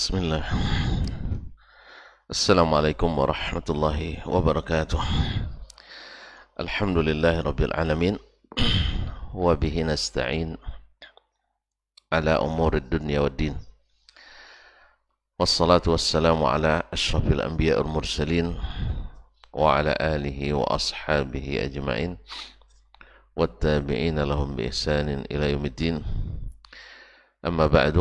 بسم الله السلام عليكم ورحمة الله وبركاته الحمد لله رب العالمين وبه نستعين على أمور الدنيا والدين والصلاة والسلام على أشرف الأنبياء المرسلين وعلى آله وأصحابه أجمعين والتابعين لهم بإحسان إلى يوم الدين أما بعد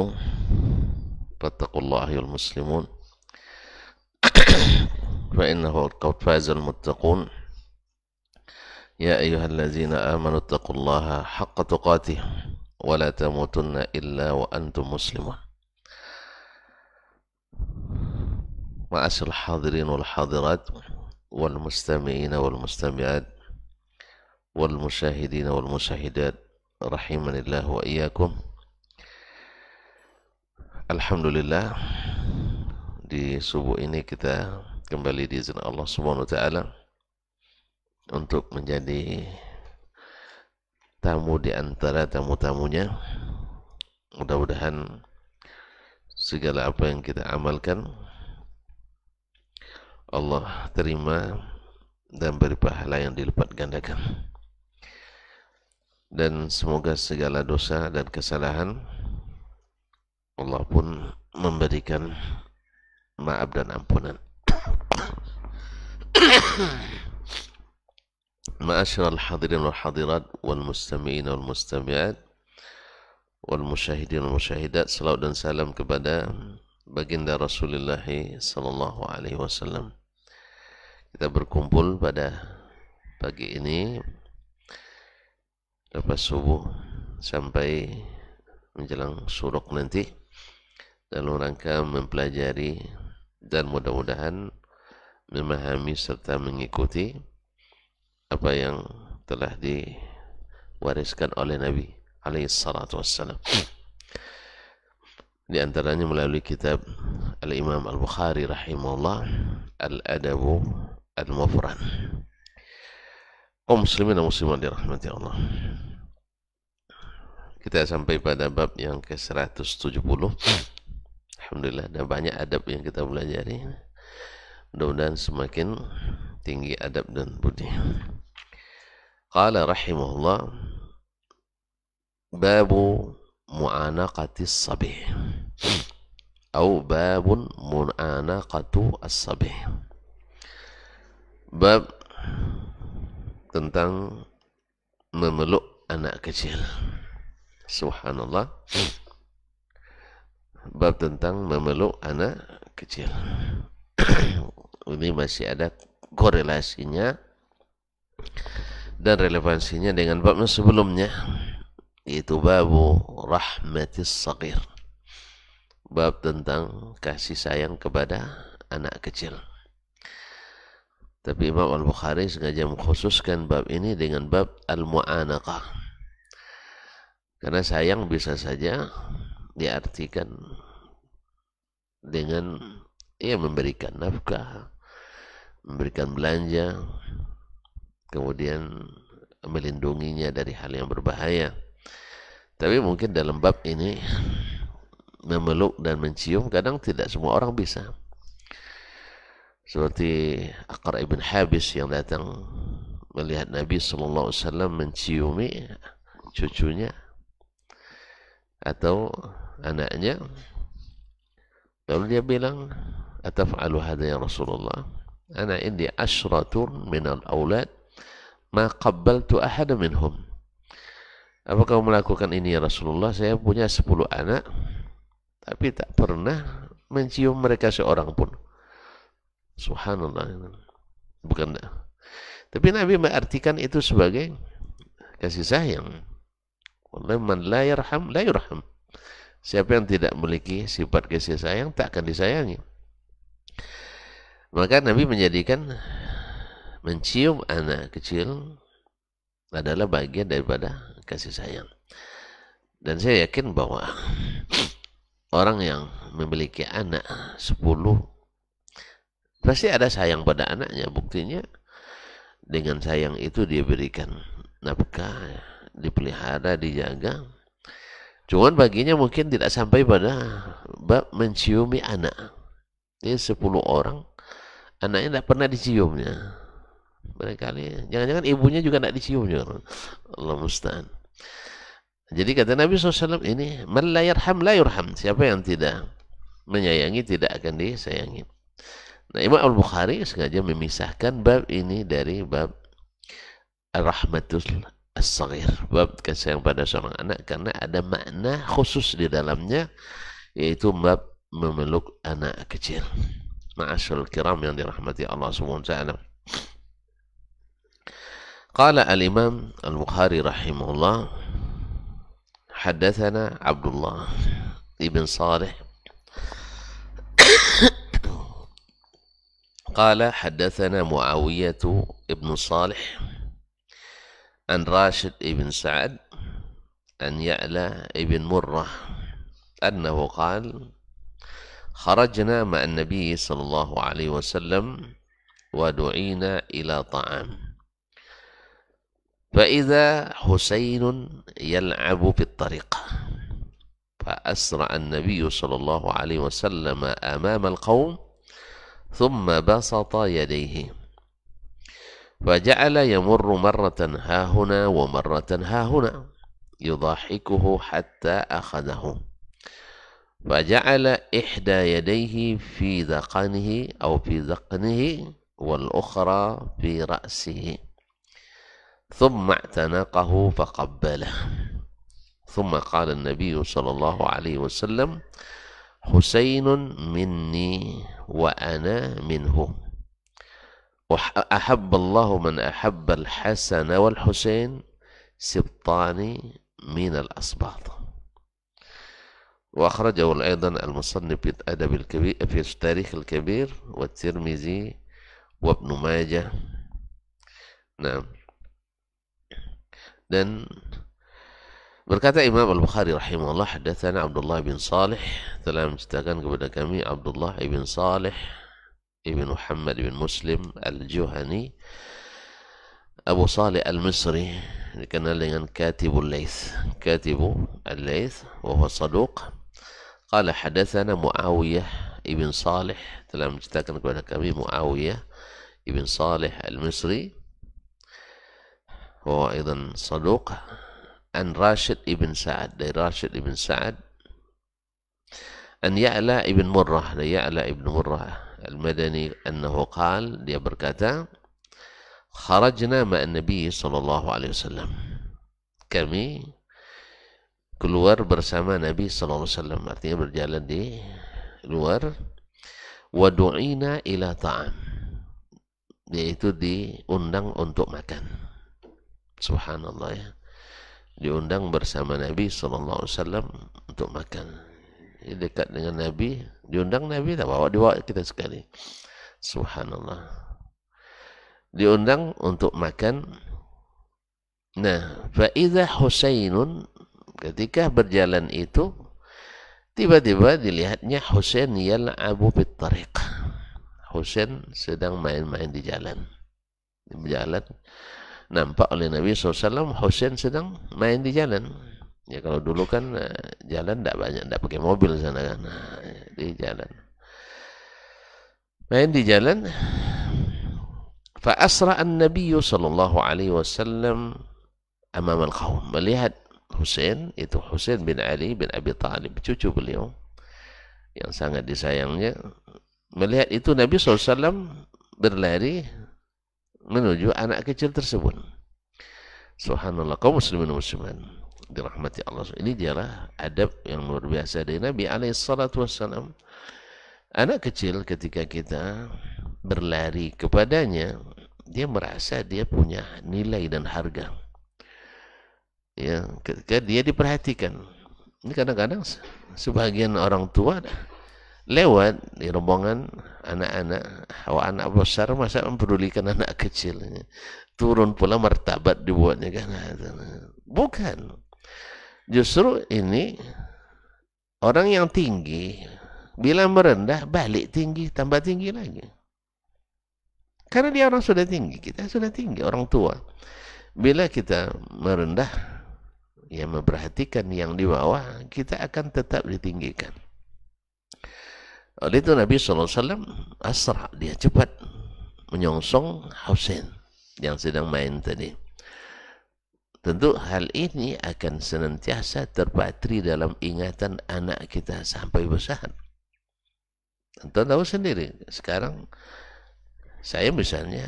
فاتقوا الله أيها المسلمون فإنه قد فاز المتقون يا أيها الذين آمنوا اتقوا الله حق تقاته ولا تموتن إلا وأنتم مسلمون معاشر الحاضرين والحاضرات والمستمعين والمستمعات والمشاهدين والمشاهدات رحيما الله وإياكم Alhamdulillah di subuh ini kita kembali izin Allah Subhanahu wa taala untuk menjadi tamu di antara tamu-tamunya. Mudah-mudahan segala apa yang kita amalkan Allah terima dan beri pahala yang dilipat gandakan. Dan semoga segala dosa dan kesalahan Allah pun memberikan maaf dan ampunan. al hadirin wal hadirat wal mustami'in wal mustami'at wal musyahidin wal musyahidat salawat dan salam kepada baginda Rasulullah sallallahu alaihi wasallam. Kita berkumpul pada pagi ini lepas subuh sampai menjelang suruk nanti dalam rangka mempelajari dan mudah-mudahan memahami serta mengikuti apa yang telah diwariskan oleh Nabi alaihi salatu wassalam. Di antaranya melalui kitab Al-Imam Al-Bukhari rahimahullah Al-Adabu Al-Mufran. Kaum muslimin dan muslimat dirahmati Allah. Kita sampai pada bab yang ke-170 Alhamdulillah ada banyak adab yang kita pelajari mudah-mudahan semakin tinggi adab dan budi qala rahimahullah babu mu'anaqati sabih atau babun mu'anaqatu as-sabih bab tentang memeluk anak kecil subhanallah bab tentang memeluk anak kecil. Ini masih ada korelasinya dan relevansinya dengan bab sebelumnya yaitu babu rahmatis sakir Bab tentang kasih sayang kepada anak kecil. Tapi Imam Al-Bukhari sengaja mengkhususkan bab ini dengan bab al-mu'anaqah. Karena sayang bisa saja diartikan dengan ya memberikan nafkah, memberikan belanja, kemudian melindunginya dari hal yang berbahaya. Tapi mungkin dalam bab ini memeluk dan mencium kadang tidak semua orang bisa. Seperti Akar ibn Habis yang datang melihat Nabi SAW menciumi cucunya atau anaknya lalu dia bilang ataf'alu hadha ya Rasulullah ana indi ashratun minal awlad ma qabbaltu ahada minhum apa kamu melakukan ini ya Rasulullah saya punya 10 anak tapi tak pernah mencium mereka seorang pun subhanallah bukan tapi Nabi mengartikan itu sebagai kasih sayang wallahi man la yarham la yurham Siapa yang tidak memiliki sifat kasih sayang tak akan disayangi. Maka Nabi menjadikan mencium anak kecil adalah bagian daripada kasih sayang. Dan saya yakin bahwa orang yang memiliki anak 10 pasti ada sayang pada anaknya. Buktinya dengan sayang itu dia berikan nafkah, dipelihara, dijaga, Cuman baginya mungkin tidak sampai pada bab menciumi anak. Ini sepuluh orang, anaknya tidak pernah diciumnya. Mereka Barangkali, jangan-jangan ibunya juga tidak diciumnya. Allah musta'an. Jadi kata Nabi SAW ini, Man la yarham la yurham. Siapa yang tidak menyayangi tidak akan disayangi. Nah, Imam Al-Bukhari sengaja memisahkan bab ini dari bab Ar-Rahmatul as-saghir, bab kasih yang pada seorang anak karena ada makna khusus di dalamnya yaitu bab memeluk anak kecil. ma'asyul kiram yang dirahmati Allah Subhanahu wa taala. Qala al-Imam Al-Bukhari rahimahullah حدثنا عبد الله بن صالح قال حدثنا معاوية ابن صالح عن راشد بن سعد عن يعلى بن مرة أنه قال خرجنا مع النبي صلى الله عليه وسلم ودعينا إلى طعام فإذا حسين يلعب في الطريق فأسرع النبي صلى الله عليه وسلم أمام القوم ثم بسط يديه فجعل يمر مرة ها هنا ومرة ها هنا يضحكه حتى أخذه فجعل إحدى يديه في ذقنه أو في ذقنه والأخرى في رأسه ثم اعتنقه فقبله ثم قال النبي صلى الله عليه وسلم حسين مني وأنا منه أحب الله من أحب الحسن والحسين سبطان من الأسباط وأخرجه أيضا المصنف في الأدب الكبير في التاريخ الكبير والترمذي وابن ماجه نعم دن بركات إمام البخاري رحمه الله حدثنا عبد الله بن صالح سلام استغان قبل كمي عبد الله بن صالح ابن محمد بن مسلم الجهني أبو صالح المصري كان لين كاتب الليث كاتب الليث وهو صدوق قال حدثنا معاوية ابن صالح تلام جتاكن قبل كمي معاوية ابن صالح المصري هو أيضا صدوق عن راشد ابن سعد دي راشد ابن سعد أن يعلى ابن مرة يعلى ابن مرة Al-Madani annahu qal dia berkata kharajna ma'an Nabi sallallahu alaihi wasallam kami keluar bersama Nabi sallallahu alaihi wasallam artinya berjalan di luar wadu'ina ila ta'am yaitu diundang untuk makan subhanallah ya diundang bersama Nabi sallallahu alaihi wasallam untuk makan Ya, dekat dengan Nabi diundang Nabi tak bawa dia bawa kita sekali subhanallah diundang untuk makan nah fa'idha Husainun ketika berjalan itu tiba-tiba dilihatnya Husain yal'abu bit tariq Husain sedang main-main di jalan di jalan nampak oleh Nabi SAW Husain sedang main di jalan ya kalau dulu kan eh, jalan tidak banyak tidak pakai mobil sana kan nah, di jalan main di jalan fa asra an nabiyyu sallallahu alaihi wasallam amam al qaum melihat Husain itu Husain bin Ali bin Abi Thalib cucu beliau yang sangat disayangnya melihat itu Nabi SAW berlari menuju anak kecil tersebut Subhanallah kaum muslimin musliman dirahmati Allah ini dialah adab yang luar biasa dari Nabi alaihissalatu anak kecil ketika kita berlari kepadanya dia merasa dia punya nilai dan harga ya ketika dia diperhatikan ini kadang-kadang sebagian orang tua lewat di rombongan anak-anak hawa anak besar masa memperdulikan anak kecilnya turun pula martabat dibuatnya kan bukan justru ini orang yang tinggi bila merendah balik tinggi tambah tinggi lagi karena dia orang sudah tinggi kita sudah tinggi orang tua bila kita merendah ya memperhatikan yang di bawah kita akan tetap ditinggikan oleh itu Nabi SAW asra dia cepat menyongsong Hussein yang sedang main tadi. Tentu hal ini akan senantiasa terpatri dalam ingatan anak kita sampai besar. Tentu tahu sendiri, sekarang saya misalnya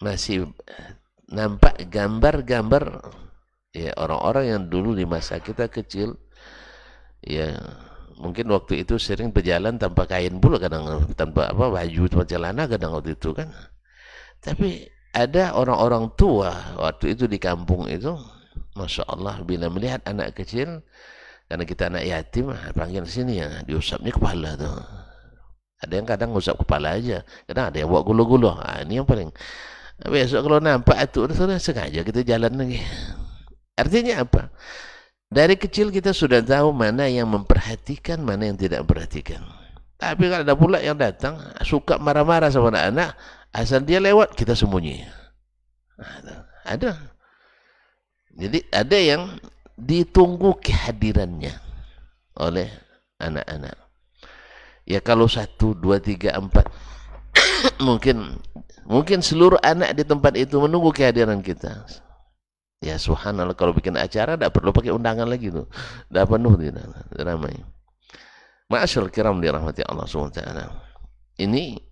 masih eh, nampak gambar-gambar ya orang-orang yang dulu di masa kita kecil ya mungkin waktu itu sering berjalan tanpa kain bulu kadang tanpa apa baju tanpa celana kadang waktu itu kan tapi ada orang-orang tua waktu itu di kampung itu Masya Allah bila melihat anak kecil karena kita anak yatim panggil sini ya diusapnya kepala tu. ada yang kadang usap kepala aja kadang ada yang buat gulu-gulu ha, ah, ini yang paling besok kalau nampak itu sudah sengaja kita jalan lagi artinya apa dari kecil kita sudah tahu mana yang memperhatikan mana yang tidak memperhatikan tapi kalau ada pula yang datang suka marah-marah sama anak-anak Asal dia lewat kita sembunyi. Ada. ada. Jadi ada yang ditunggu kehadirannya oleh anak-anak. Ya kalau satu, dua, tiga, empat, mungkin mungkin seluruh anak di tempat itu menunggu kehadiran kita. Ya subhanallah kalau bikin acara tidak perlu pakai undangan lagi tuh. Tidak penuh tidak ramai. Ma'asyar kiram dirahmati Allah SWT. Ini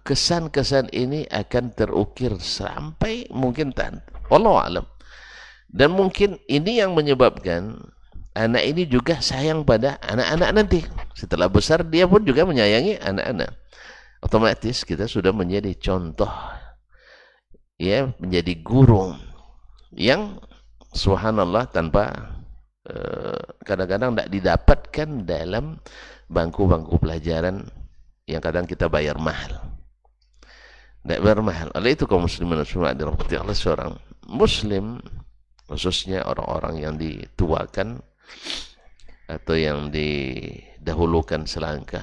kesan-kesan ini akan terukir sampai mungkin tan. Allah alam. Dan mungkin ini yang menyebabkan anak ini juga sayang pada anak-anak nanti. Setelah besar dia pun juga menyayangi anak-anak. Otomatis kita sudah menjadi contoh ya menjadi guru yang subhanallah tanpa eh, kadang-kadang tidak -kadang didapatkan dalam bangku-bangku pelajaran yang kadang kita bayar mahal tidak bermahal oleh itu kaum muslimin semua dirahmati Allah seorang muslim khususnya orang-orang yang dituakan atau yang didahulukan selangkah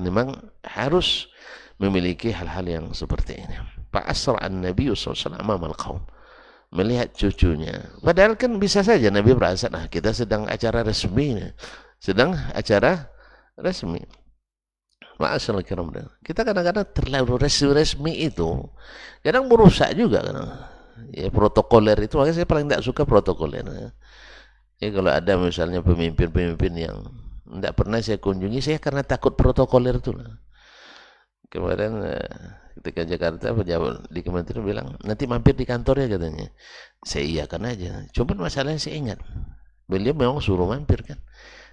memang harus memiliki hal-hal yang seperti ini Fa'asra an-Nabi SAW amal kaum melihat cucunya padahal kan bisa saja Nabi merasa nah kita sedang acara resmi sedang acara resmi kita kadang-kadang terlalu resmi-resmi itu kadang merusak juga kadang. Ya protokoler itu makanya saya paling tidak suka protokoler. Ya. ya kalau ada misalnya pemimpin-pemimpin yang tidak pernah saya kunjungi saya karena takut protokoler itu lah. Kemarin eh, ketika Jakarta pejabat di kementerian bilang nanti mampir di kantor ya katanya. Saya iya kan aja. Cuma masalahnya saya ingat beliau memang suruh mampir kan.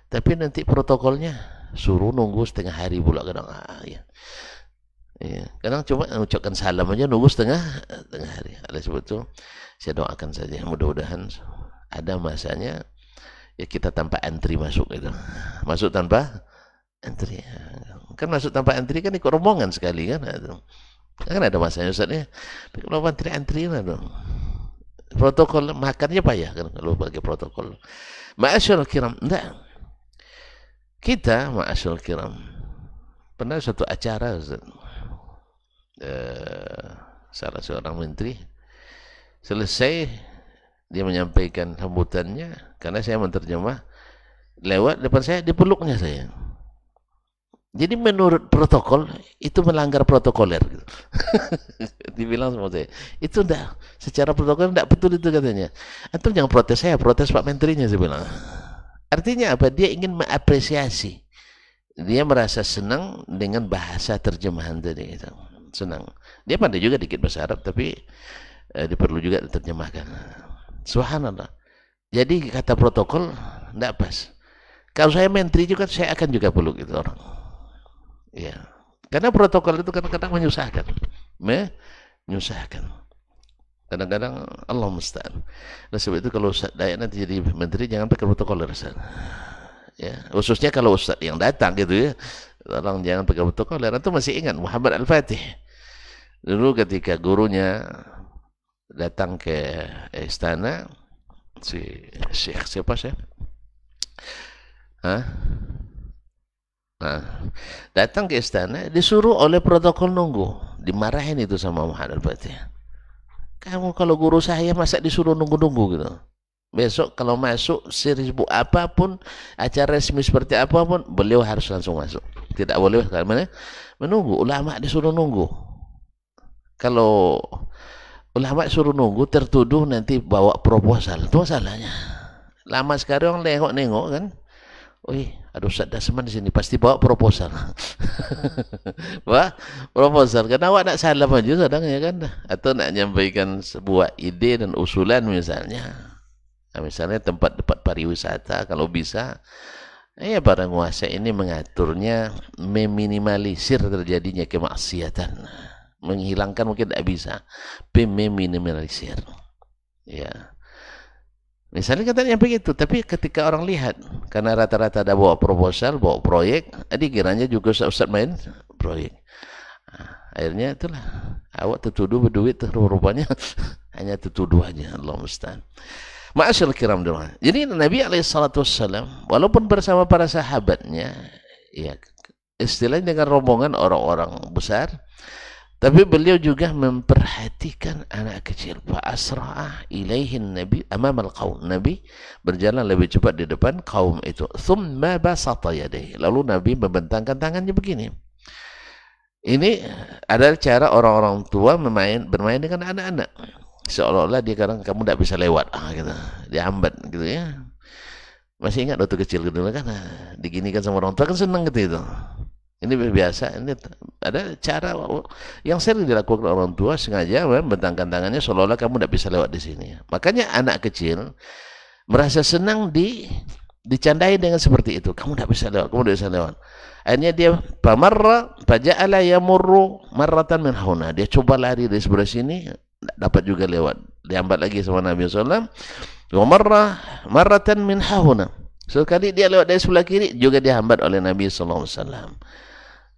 Tapi nanti protokolnya suruh nunggu setengah hari pula kadang ah, ya. Ya, kadang cuma ucapkan salam aja nunggu setengah setengah hari. ada sebab saya doakan saja mudah-mudahan ada masanya ya kita tanpa antri masuk itu. Masuk tanpa antri. Ya. Kan masuk tanpa antri kan ikut rombongan sekali kan. Nah kan ada masanya Ustaz ya. Tapi kalau antri antri lah dong. Protokol makannya payah kan kalau pakai protokol. Ma'asyar kiram, enggak. Kita, ma'asyul kiram, pernah suatu acara, Ustaz. Eh, salah seorang menteri, selesai dia menyampaikan sambutannya, karena saya menerjemah, lewat depan saya, dipeluknya saya. Jadi menurut protokol itu melanggar protokoler. Gitu. Dibilang sama saya, itu enggak secara protokol enggak betul itu katanya. Antum jangan protes saya, protes Pak Menterinya saya bilang. Artinya apa? Dia ingin mengapresiasi. Dia merasa senang dengan bahasa terjemahan tadi itu. Senang. Dia pandai juga dikit bahasa Arab tapi eh, diperlu juga diterjemahkan. Subhanallah. Jadi kata protokol tidak pas. Kalau saya menteri juga saya akan juga perlu itu orang. Ya. Karena protokol itu kadang-kadang menyusahkan. Menyusahkan kadang-kadang Allah musta'an oleh nah, sebab itu kalau Ustaz Dayak nanti jadi menteri jangan pakai protokoler Ustaz ya khususnya kalau Ustaz yang datang gitu ya tolong jangan pakai protokoler itu masih ingat Muhammad Al-Fatih dulu ketika gurunya datang ke istana si Syekh siapa sih? Hah? Nah, datang ke istana disuruh oleh protokol nunggu, dimarahin itu sama Muhammad Al-Fatih kamu kalau guru saya masa disuruh nunggu-nunggu gitu besok kalau masuk seribu apapun acara resmi seperti apapun beliau harus langsung masuk tidak boleh karena menunggu ulama disuruh nunggu kalau ulama suruh nunggu tertuduh nanti bawa proposal itu masalahnya lama sekali orang nengok-nengok kan wih Aduh, Ustaz Dasman di sini pasti bawa proposal bawa proposal karena awak nak salam aja sedang ya kan atau nak nyampaikan sebuah ide dan usulan misalnya nah, misalnya tempat-tempat pariwisata kalau bisa ya eh, para penguasa ini mengaturnya meminimalisir terjadinya kemaksiatan menghilangkan mungkin tidak bisa meminimalisir ya Misalnya katanya begitu, tapi ketika orang lihat, karena rata-rata ada bawa proposal, bawa proyek, eh, dikiranya juga Ustaz main proyek. Ah, akhirnya itulah, awak tertuduh berduit, rupanya hanya tertuduhannya, Allah mustahil. Ma'asyil kiram dulu. Jadi Nabi SAW, walaupun bersama para sahabatnya, ya istilahnya dengan rombongan orang-orang besar, tapi beliau juga memperhatikan anak kecil. Fa'asra'ah ilaihin nabi amam al -qawm. Nabi berjalan lebih cepat di depan kaum itu. Thumma basata deh. Lalu Nabi membentangkan tangannya begini. Ini adalah cara orang-orang tua bermain, bermain dengan anak-anak. Seolah-olah dia kadang kamu tidak bisa lewat. Ah, gitu. Dihambat, gitu ya. Masih ingat waktu kecil dulu gitu kan ah, diginikan sama orang tua kan senang gitu itu. Ini biasa, ini ada cara yang sering dilakukan orang tua sengaja ya, membentangkan tangannya seolah-olah kamu tidak bisa lewat di sini. Makanya anak kecil merasa senang di dicandai dengan seperti itu. Kamu tidak bisa lewat, kamu tidak bisa lewat. Akhirnya dia pamarra faja'ala yamurru marratan min huna. Dia coba lari dari sebelah sini, dapat juga lewat. Diambat lagi sama Nabi sallallahu Marra, marratan min huna. Sekali dia lewat dari sebelah kiri juga dihambat oleh Nabi sallallahu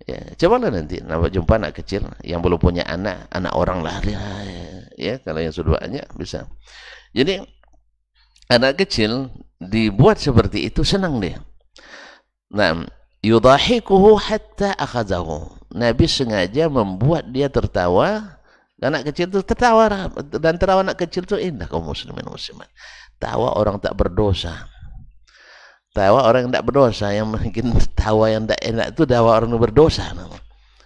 ya cobalah nanti nampak jumpa anak kecil yang belum punya anak anak orang lah dia ya kalau yang sudah banyak bisa jadi anak kecil dibuat seperti itu senang dia nah yudahikuhu hatta akhazahu Nabi sengaja membuat dia tertawa anak kecil itu tertawa dan tertawa anak kecil itu indah kaum muslimin muslimat tawa orang tak berdosa tawa orang yang tidak berdosa yang mungkin tawa yang tidak enak itu tawa orang yang berdosa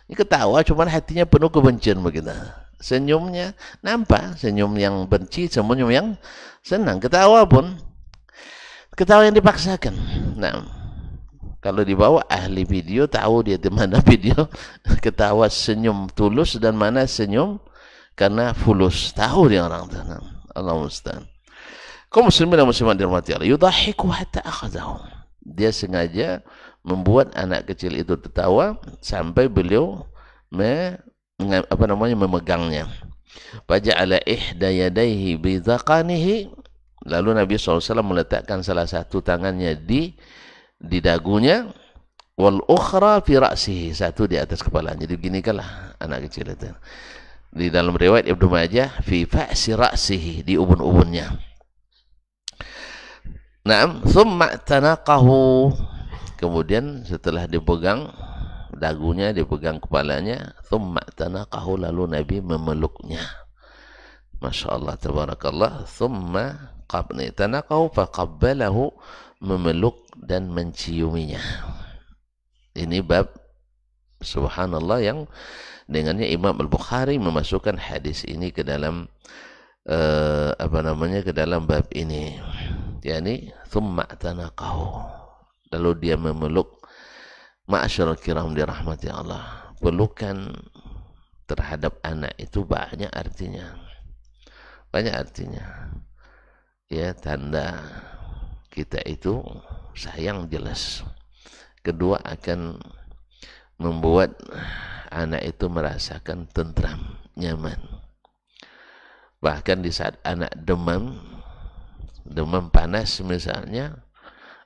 ini ketawa cuman hatinya penuh kebencian begitu senyumnya nampak senyum yang benci senyum yang senang ketawa pun ketawa yang dipaksakan nah kalau dibawa ahli video tahu dia di mana video ketawa senyum tulus dan mana senyum karena fulus tahu dia orang tuh Allah mustahil kaum muslimin dan muslimat dirahmati Allah yudahiku hatta akhadahum dia sengaja membuat anak kecil itu tertawa sampai beliau me, apa namanya memegangnya faja'ala ihda yadayhi bi lalu Nabi SAW meletakkan salah satu tangannya di di dagunya wal ukhra fi ra'sihi satu di atas kepala jadi begini kalah anak kecil itu di dalam riwayat Ibnu Majah fi fa'si ra'sihi di ubun-ubunnya Naam, summa tanaqahu. Kemudian setelah dipegang dagunya, dipegang kepalanya, summa tanaqahu lalu Nabi memeluknya. Masya Allah, tabarakallah. Summa qabni tanaqahu faqabbalahu memeluk dan menciuminya. Ini bab subhanallah yang dengannya Imam Al-Bukhari memasukkan hadis ini ke dalam uh, apa namanya ke dalam bab ini yakni thumma tanaqahu lalu dia memeluk ma'asyar kiram dirahmati ya Allah pelukan terhadap anak itu banyak artinya banyak artinya ya tanda kita itu sayang jelas kedua akan membuat anak itu merasakan tentram nyaman bahkan di saat anak demam demam panas misalnya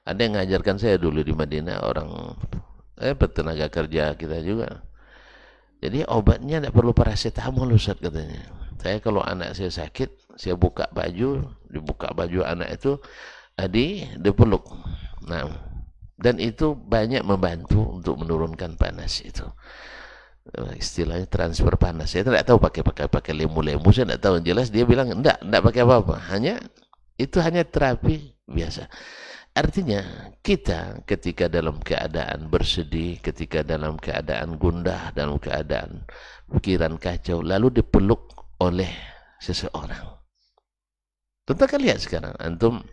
ada yang ngajarkan saya dulu di Madinah orang eh petenaga kerja kita juga jadi obatnya tidak perlu paracetamol Ustaz katanya saya kalau anak saya sakit saya buka baju dibuka baju anak itu eh, di dipeluk nah dan itu banyak membantu untuk menurunkan panas itu eh, istilahnya transfer panas saya tidak tahu pakai pakai pakai lemu lemu saya tidak tahu jelas dia bilang tidak tidak pakai apa apa hanya itu hanya terapi biasa. Artinya kita ketika dalam keadaan bersedih, ketika dalam keadaan gundah, dalam keadaan pikiran kacau, lalu dipeluk oleh seseorang. Tentu kan lihat sekarang, antum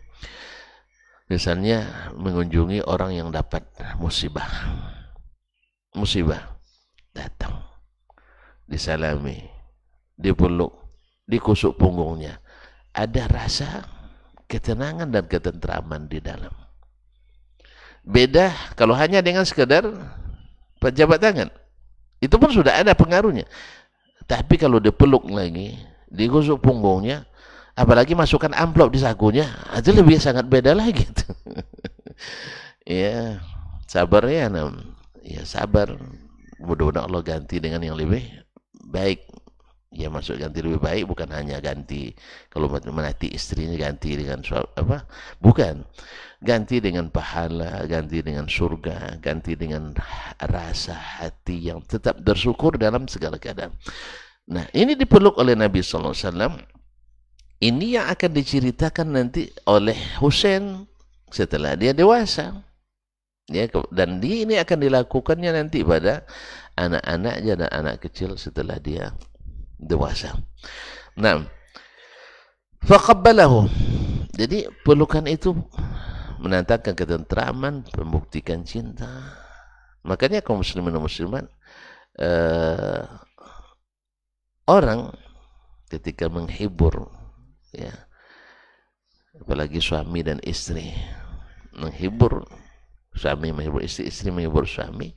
misalnya mengunjungi orang yang dapat musibah. Musibah datang, disalami, dipeluk, dikusuk punggungnya. Ada rasa ketenangan dan ketentraman di dalam. Beda kalau hanya dengan sekedar pejabat tangan. Itu pun sudah ada pengaruhnya. Tapi kalau dipeluk lagi, digusuk punggungnya, apalagi masukkan amplop di sakunya, itu lebih sangat beda lagi. ya, sabar ya, Nam. Ya, sabar. Mudah-mudahan Allah ganti dengan yang lebih baik ya masuk ganti lebih baik bukan hanya ganti kalau menanti istrinya ganti dengan apa bukan ganti dengan pahala ganti dengan surga ganti dengan rasa hati yang tetap bersyukur dalam segala keadaan nah ini dipeluk oleh Nabi Alaihi Sallallahu Wasallam ini yang akan diceritakan nanti oleh Husain setelah dia dewasa ya dan ini akan dilakukannya nanti pada anak-anaknya dan anak kecil setelah dia dewasa. Nah, faqabbalahu. Jadi pelukan itu menandakan ketentraman, membuktikan cinta. Makanya kaum muslimin dan muslimat eh, orang ketika menghibur ya apalagi suami dan istri menghibur suami menghibur istri istri menghibur suami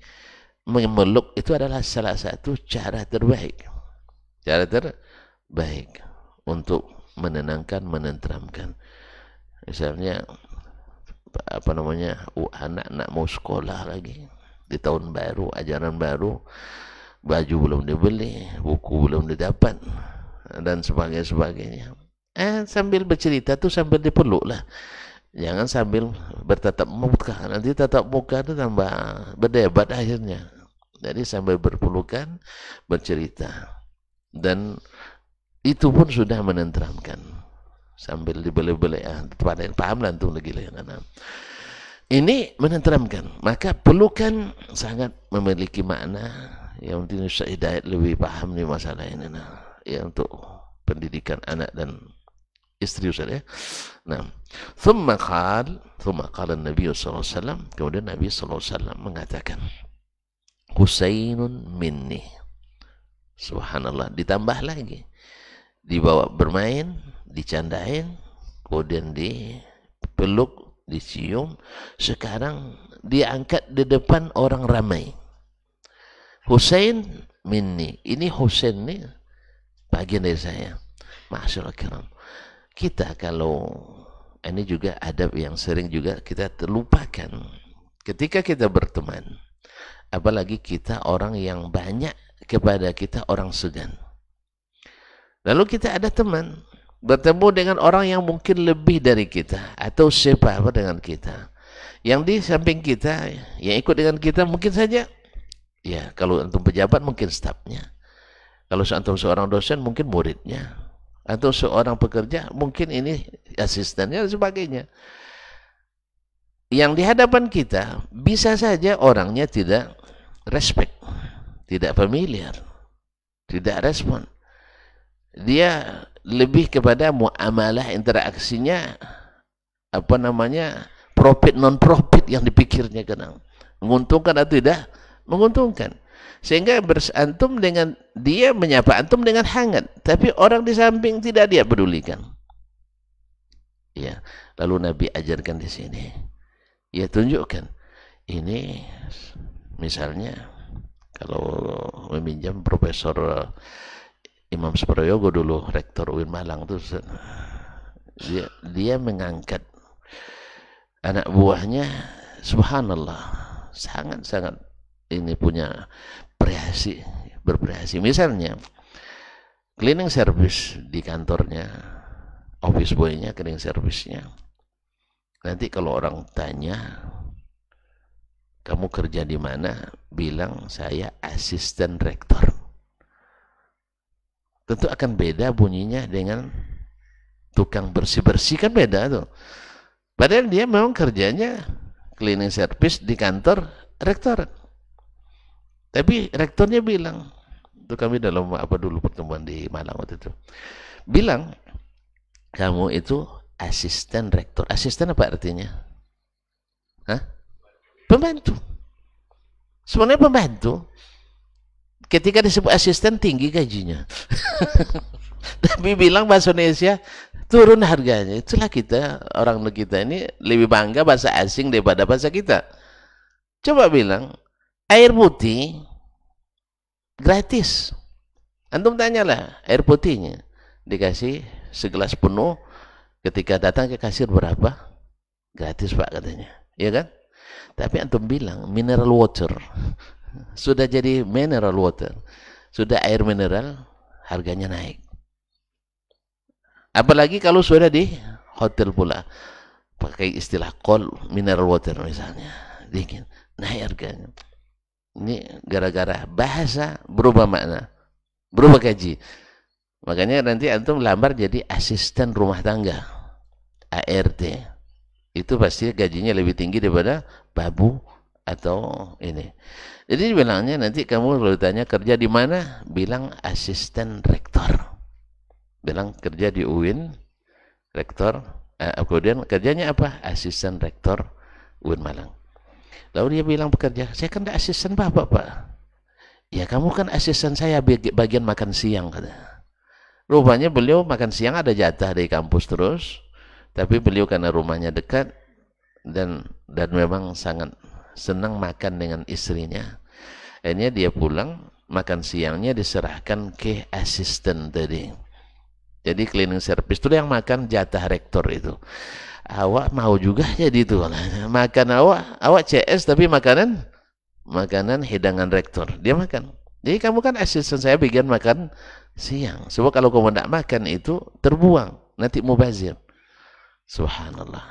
memeluk itu adalah salah satu cara terbaik cara terbaik untuk menenangkan, menenteramkan. Misalnya apa namanya anak-anak mau sekolah lagi di tahun baru, ajaran baru, baju belum dibeli, buku belum didapat dan sebagainya sebagainya. Eh sambil bercerita tuh sambil dipeluk lah. Jangan sambil bertatap muka. Nanti tatap muka itu tambah berdebat akhirnya. Jadi sambil berpelukan bercerita dan itu pun sudah menenteramkan sambil dibeli-beli ah, paham lah antum lagi lah anak ini menenteramkan maka pelukan sangat memiliki makna yang mungkin Ustaz lebih paham nih masalah ini nah ya untuk pendidikan anak dan istri Ustaz ya nah thumma qal thumma qala Nabi sallallahu alaihi wasallam kemudian Nabi sallallahu alaihi wasallam mengatakan Husainun minni Subhanallah, ditambah lagi. Dibawa bermain, dicandain, kemudian dipeluk, dicium. Sekarang diangkat di depan orang ramai. Hussein minni. Ini Hussein nih bagian dari saya. Masyaallah kiram. Kita kalau ini juga adab yang sering juga kita terlupakan. Ketika kita berteman, apalagi kita orang yang banyak kepada kita orang Sudan. Lalu kita ada teman, bertemu dengan orang yang mungkin lebih dari kita atau separuh dengan kita. Yang di samping kita, yang ikut dengan kita mungkin saja ya kalau untuk pejabat mungkin stafnya. Kalau antum seorang dosen mungkin muridnya. Atau seorang pekerja mungkin ini asistennya dan sebagainya. Yang di hadapan kita bisa saja orangnya tidak respect tidak familiar, tidak respon. Dia lebih kepada muamalah interaksinya apa namanya profit non profit yang dipikirnya kenang. Menguntungkan atau tidak? Menguntungkan. Sehingga bersantum dengan dia menyapa antum dengan hangat, tapi orang di samping tidak dia pedulikan. Ya, lalu Nabi ajarkan di sini. Ya tunjukkan ini misalnya kalau meminjam Profesor eh, Imam Suprayogo dulu rektor UIN Malang tuh dia dia mengangkat anak buahnya subhanallah sangat-sangat ini punya prehasi berprestasi misalnya cleaning service di kantornya office boynya cleaning service-nya nanti kalau orang tanya kamu kerja di mana? Bilang saya asisten rektor. Tentu akan beda bunyinya dengan tukang bersih-bersih kan beda tuh. Padahal dia memang kerjanya cleaning service di kantor rektor. Tapi rektornya bilang, itu kami dalam apa dulu pertemuan di Malang waktu itu. Bilang, kamu itu asisten rektor. Asisten apa artinya? Hah? Pembantu. Sebenarnya pembantu. Ketika disebut asisten tinggi gajinya. Tapi bilang bahasa Indonesia turun harganya. Itulah kita, orang kita ini lebih bangga bahasa asing daripada bahasa kita. Coba bilang, air putih gratis. Antum tanyalah air putihnya. Dikasih segelas penuh ketika datang ke kasir berapa? Gratis pak katanya. Iya kan? Tapi antum bilang mineral water. Sudah jadi mineral water. Sudah air mineral harganya naik. Apalagi kalau sudah di hotel pula. Pakai istilah cold mineral water misalnya. Dingin. Naik harganya. Ini gara-gara bahasa berubah makna. Berubah gaji. Makanya nanti antum lamar jadi asisten rumah tangga. ART itu pasti gajinya lebih tinggi daripada babu atau ini. Jadi bilangnya nanti kamu kalau ditanya kerja di mana, bilang asisten rektor. Bilang kerja di UIN, rektor. Eh, kemudian kerjanya apa? Asisten rektor UIN Malang. Lalu dia bilang pekerja, saya kan asisten bapak pak. Ya kamu kan asisten saya bagian makan siang Rupanya beliau makan siang ada jatah dari kampus terus tapi beliau karena rumahnya dekat dan dan memang sangat senang makan dengan istrinya akhirnya dia pulang makan siangnya diserahkan ke asisten tadi jadi cleaning service itu yang makan jatah rektor itu awak mau juga jadi itu makan awak awak CS tapi makanan makanan hidangan rektor dia makan jadi kamu kan asisten saya bikin makan siang sebab kalau kamu tidak makan itu terbuang nanti mubazir Subhanallah.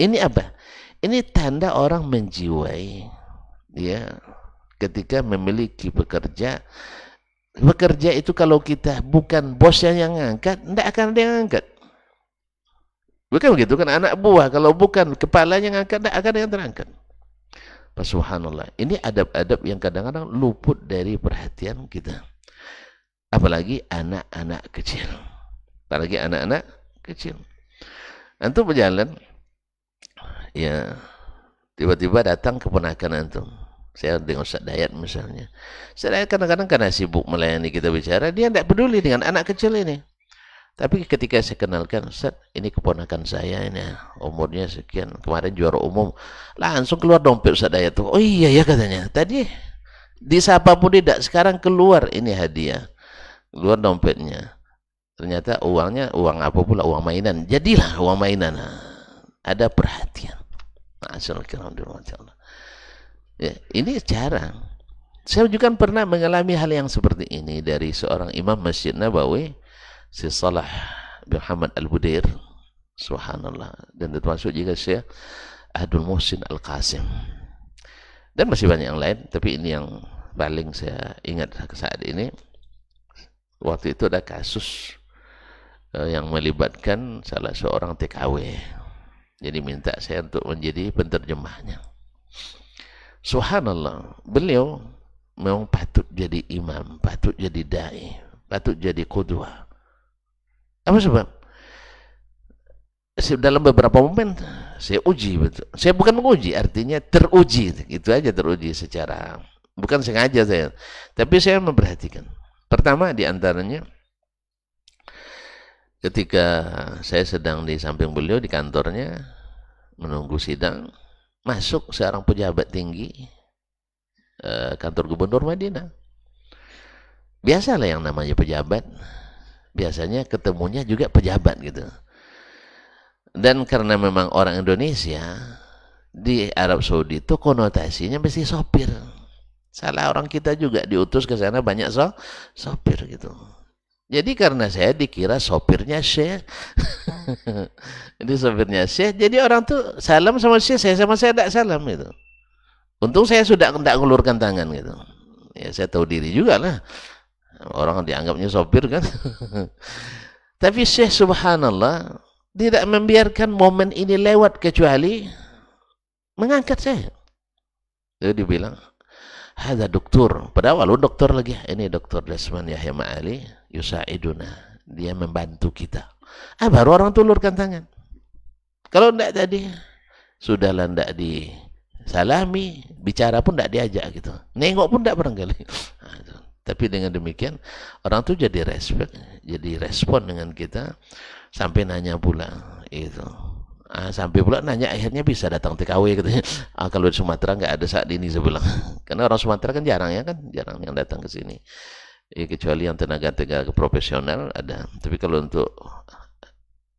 Ini apa? Ini tanda orang menjiwai ya ketika memiliki bekerja bekerja itu kalau kita bukan bosnya yang angkat tidak akan ada yang angkat bukan begitu kan anak buah kalau bukan kepala yang angkat tidak akan ada yang terangkat Subhanallah. Ini adab-adab yang kadang-kadang luput dari perhatian kita. Apalagi anak-anak kecil. Apalagi anak-anak kecil. Antum berjalan, ya tiba-tiba datang keponakan antum. Saya dengan Ustaz Dayat misalnya. Saya Dayat kadang-kadang karena sibuk melayani kita bicara, dia tidak peduli dengan anak kecil ini. Tapi ketika saya kenalkan, Ustaz, ini keponakan saya, ini umurnya sekian, kemarin juara umum, langsung keluar dompet Ustaz Dayat tuh. Oh iya ya katanya, tadi disapa pun tidak, sekarang keluar ini hadiah. Keluar dompetnya ternyata uangnya uang apa pula uang mainan jadilah uang mainan ada perhatian Alhamdulillah ya, ini jarang saya juga pernah mengalami hal yang seperti ini dari seorang imam masjid Nabawi si Salah bin Hamad al budir subhanallah dan termasuk juga saya Abdul Muhsin Al-Qasim dan masih banyak yang lain tapi ini yang paling saya ingat saat ini waktu itu ada kasus Eh, yang melibatkan salah seorang TKW. Jadi minta saya untuk menjadi penterjemahnya. Subhanallah, beliau memang patut jadi imam, patut jadi dai, patut jadi kudwa. Apa sebab? Dalam beberapa momen saya uji betul. Saya bukan menguji, artinya teruji. Itu aja teruji secara bukan sengaja saya. Tapi saya memperhatikan. Pertama di antaranya ketika saya sedang di samping beliau di kantornya menunggu sidang masuk seorang pejabat tinggi eh, kantor gubernur Madinah biasalah yang namanya pejabat biasanya ketemunya juga pejabat gitu dan karena memang orang Indonesia di Arab Saudi itu konotasinya mesti sopir salah orang kita juga diutus ke sana banyak so sopir gitu jadi karena saya dikira sopirnya Syekh. Hmm. jadi sopirnya Syekh. Jadi orang tuh salam sama Syekh, saya sama saya tidak salam gitu. Untung saya sudah tidak ngulurkan tangan gitu. Ya saya tahu diri juga lah. Orang dianggapnya sopir kan. Tapi Syekh subhanallah tidak membiarkan momen ini lewat kecuali mengangkat saya. Jadi dibilang, Hada doktor. Pada awal oh, dokter lagi. Ini dokter Desmond Yahya Ma'ali. Yusa'iduna. Dia membantu kita. Ah, baru orang tulurkan tangan. Kalau tidak tadi, sudahlah tidak disalami. Bicara pun tidak diajak gitu. Nengok pun tidak barangkali. Ah, Tapi dengan demikian, orang tuh jadi respect. Jadi respon dengan kita. Sampai nanya pula. Itu. Ah, sampai pula nanya akhirnya bisa datang TKW katanya. Ah, kalau di Sumatera nggak ada saat ini saya bilang. Karena orang Sumatera kan jarang ya kan, jarang yang datang ke sini. Ya, kecuali yang tenaga-tenaga profesional ada. Tapi kalau untuk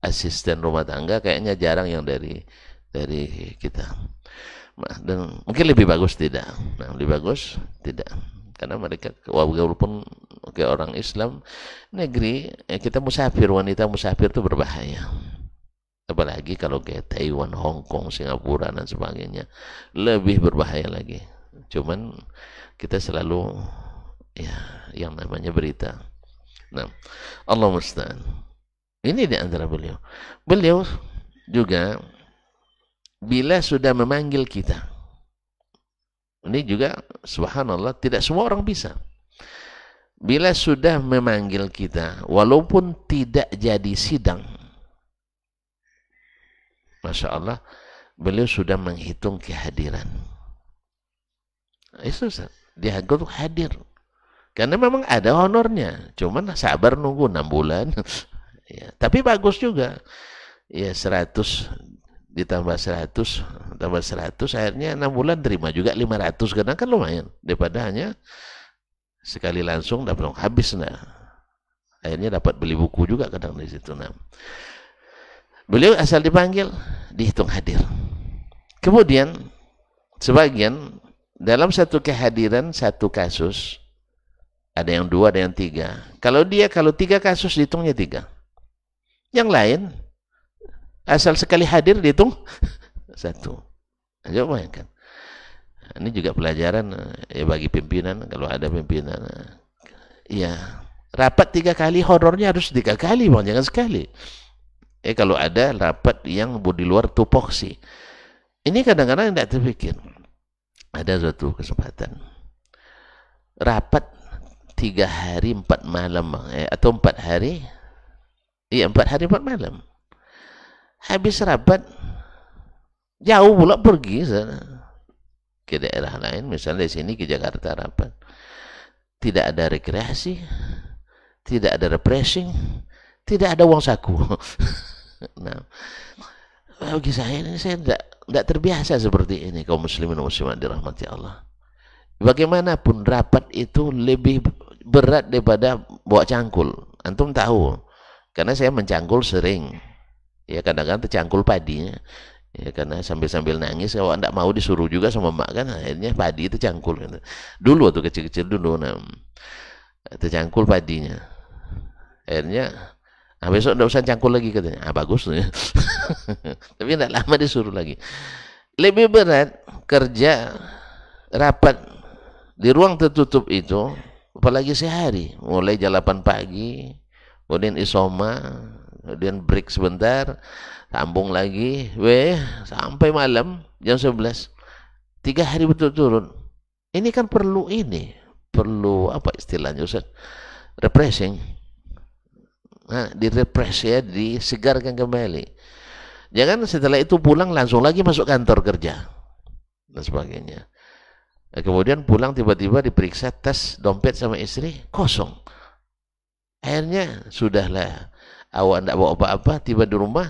asisten rumah tangga kayaknya jarang yang dari dari kita. Nah, dan mungkin lebih bagus tidak. Nah, lebih bagus tidak. Karena mereka walaupun oke orang Islam negeri ya kita musafir wanita musafir itu berbahaya apalagi kalau kayak Taiwan, Hong Kong, Singapura dan sebagainya lebih berbahaya lagi. Cuman kita selalu ya yang namanya berita. Nah, Allah musta'an. Ini di antara beliau. Beliau juga bila sudah memanggil kita. Ini juga subhanallah tidak semua orang bisa. Bila sudah memanggil kita walaupun tidak jadi sidang Masya Allah, beliau sudah menghitung kehadiran. Itu dia dianggap hadir. Karena memang ada honornya, cuman sabar nunggu 6 bulan. ya, tapi bagus juga. Ya 100 ditambah 100, tambah 100 akhirnya 6 bulan terima juga 500 karena kan lumayan daripada hanya sekali langsung dapat habis nah. Akhirnya dapat beli buku juga kadang di situ nah. Beliau asal dipanggil, dihitung hadir. Kemudian, sebagian dalam satu kehadiran satu kasus, ada yang dua, ada yang tiga. Kalau dia, kalau tiga kasus dihitungnya tiga. Yang lain, asal sekali hadir dihitung satu. Coba bayangkan. Ini juga pelajaran eh, ya bagi pimpinan, kalau ada pimpinan. Ya, rapat tiga kali, horornya harus tiga kali, bang, jangan sekali. Eh kalau ada rapat yang di luar tupoksi. Ini kadang-kadang tidak terpikir. Ada suatu kesempatan. Rapat tiga hari empat malam eh, atau empat hari iya empat hari empat malam habis rapat jauh pula pergi sana ke daerah lain misalnya dari sini ke Jakarta rapat tidak ada rekreasi tidak ada refreshing tidak ada uang saku. nah, bagi saya ini saya tidak tidak terbiasa seperti ini kaum muslimin muslimat dirahmati Allah. Bagaimanapun rapat itu lebih berat daripada bawa cangkul. Antum tahu, karena saya mencangkul sering. Ya kadang-kadang tercangkul padinya. Ya karena sambil-sambil nangis kalau anda mau disuruh juga sama mak kan akhirnya padi itu cangkul. Gitu. Dulu waktu kecil-kecil dulu nah, tercangkul padinya. Akhirnya Nah besok udah usah cangkul lagi katanya. Ah bagus. Ya. Tapi tidak lama disuruh lagi. Lebih berat kerja rapat di ruang tertutup itu apalagi sehari mulai jalapan pagi kemudian isoma kemudian break sebentar sambung lagi weh sampai malam jam 11 tiga hari betul turun ini kan perlu ini perlu apa istilahnya Ustaz repressing nah, direpres ya disegarkan kembali jangan setelah itu pulang langsung lagi masuk kantor kerja dan sebagainya nah, kemudian pulang tiba-tiba diperiksa tes dompet sama istri kosong akhirnya sudahlah awak tidak bawa apa-apa tiba di rumah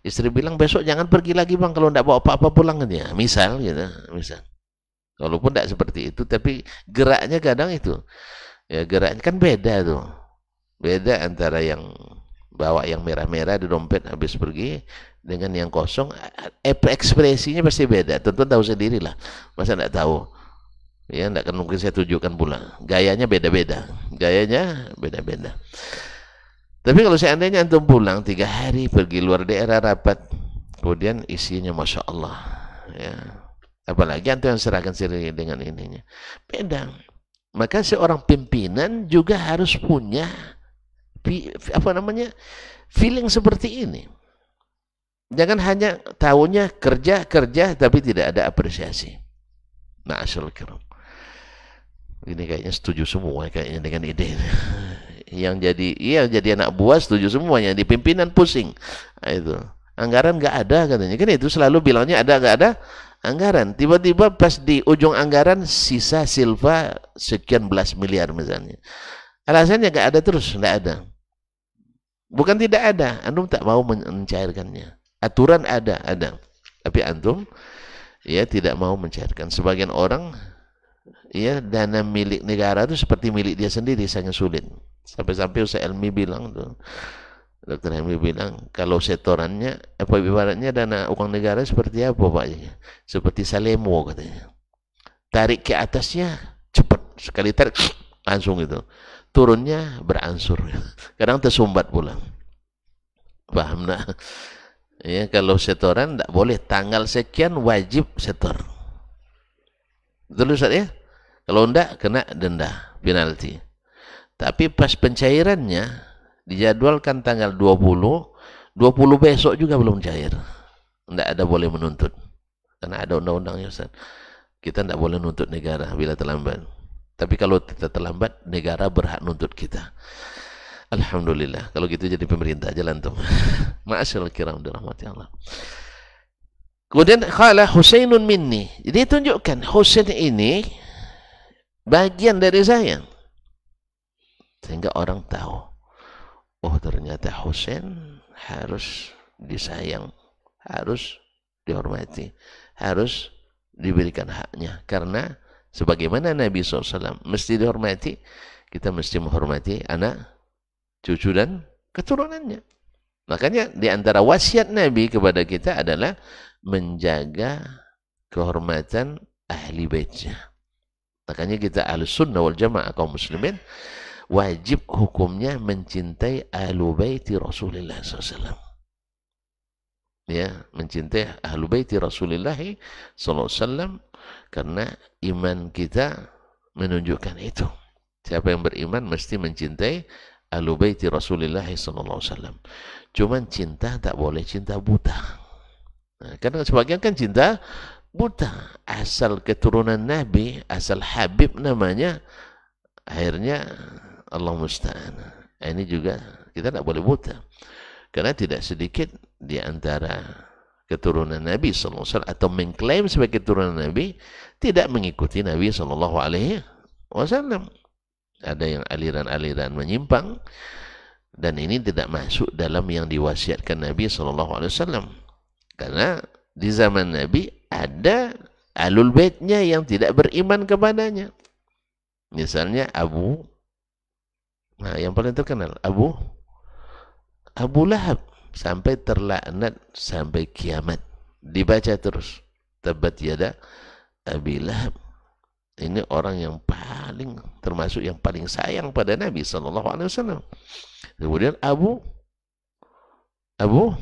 istri bilang besok jangan pergi lagi bang kalau tidak bawa apa-apa pulang ya misal gitu misal walaupun tidak seperti itu tapi geraknya kadang itu ya geraknya kan beda tuh Beda antara yang bawa yang merah-merah di dompet habis pergi dengan yang kosong eh, ekspresinya pasti beda tentu tahu sendiri lah masa tidak tahu ya tidak akan mungkin saya tunjukkan pula gayanya beda-beda gayanya beda-beda tapi kalau seandainya antum pulang tiga hari pergi luar daerah rapat kemudian isinya masya Allah ya apalagi antum yang serahkan sendiri dengan ininya beda maka seorang pimpinan juga harus punya apa namanya feeling seperti ini. Jangan hanya tahunya kerja kerja tapi tidak ada apresiasi. Nah asal Ini kayaknya setuju semua kayaknya dengan ide ini. Yang jadi iya jadi anak buah setuju semuanya di pimpinan pusing. Nah, itu anggaran nggak ada katanya kan itu selalu bilangnya ada nggak ada anggaran tiba-tiba pas di ujung anggaran sisa silva sekian belas miliar misalnya alasannya nggak ada terus nggak ada Bukan tidak ada, antum tak mau mencairkannya. Aturan ada, ada. Tapi antum ya tidak mau mencairkan. Sebagian orang ya dana milik negara itu seperti milik dia sendiri sangat sulit. Sampai-sampai Ustaz Elmi bilang tuh Dokter Helmi bilang kalau setorannya apa ibaratnya dana uang negara seperti apa Pak? Iya. Seperti salemo katanya. Tarik ke atasnya cepat sekali tarik langsung gitu turunnya beransur kadang tersumbat pula paham nak ya kalau setoran tidak boleh tanggal sekian wajib setor betul Ustaz ya kalau tidak kena denda penalti tapi pas pencairannya dijadwalkan tanggal 20 20 besok juga belum cair tidak ada boleh menuntut karena ada undang-undangnya Ustaz kita tidak boleh nuntut negara bila terlambat tapi kalau kita terlambat, negara berhak nuntut kita. Alhamdulillah. Kalau gitu jadi pemerintah aja lantum. Ma'asyal kiram dirahmati Allah. Kemudian khala Husainun minni. Jadi tunjukkan Husain ini bagian dari saya. Sehingga orang tahu. Oh ternyata Husain harus disayang, harus dihormati, harus diberikan haknya karena Sebagaimana Nabi SAW mesti dihormati, kita mesti menghormati anak, cucu dan keturunannya. Makanya di antara wasiat Nabi kepada kita adalah menjaga kehormatan ahli baitnya. Makanya kita ahli sunnah wal jamaah kaum muslimin wajib hukumnya mencintai ahlu baiti Rasulullah SAW. Ya, mencintai ahlu baiti Rasulullah SAW karena iman kita menunjukkan itu. Siapa yang beriman mesti mencintai alubaiti Rasulullah SAW. Cuman cinta tak boleh cinta buta. Nah, karena sebagian kan cinta buta. Asal keturunan Nabi, asal Habib namanya, akhirnya Allah musta'an. Nah, ini juga kita tak boleh buta. Karena tidak sedikit di antara keturunan Nabi SAW atau mengklaim sebagai keturunan Nabi tidak mengikuti Nabi Shallallahu Alaihi Wasallam. Ada yang aliran-aliran menyimpang dan ini tidak masuk dalam yang diwasiatkan Nabi Shallallahu Alaihi Wasallam karena di zaman Nabi ada alul baitnya yang tidak beriman kepadanya. Misalnya Abu, nah yang paling terkenal Abu Abu Lahab sampai terlaknat sampai kiamat. Dibaca terus. Tabat yada Abi Lahab. Ini orang yang paling termasuk yang paling sayang pada Nabi sallallahu alaihi wasallam. Kemudian Abu Abu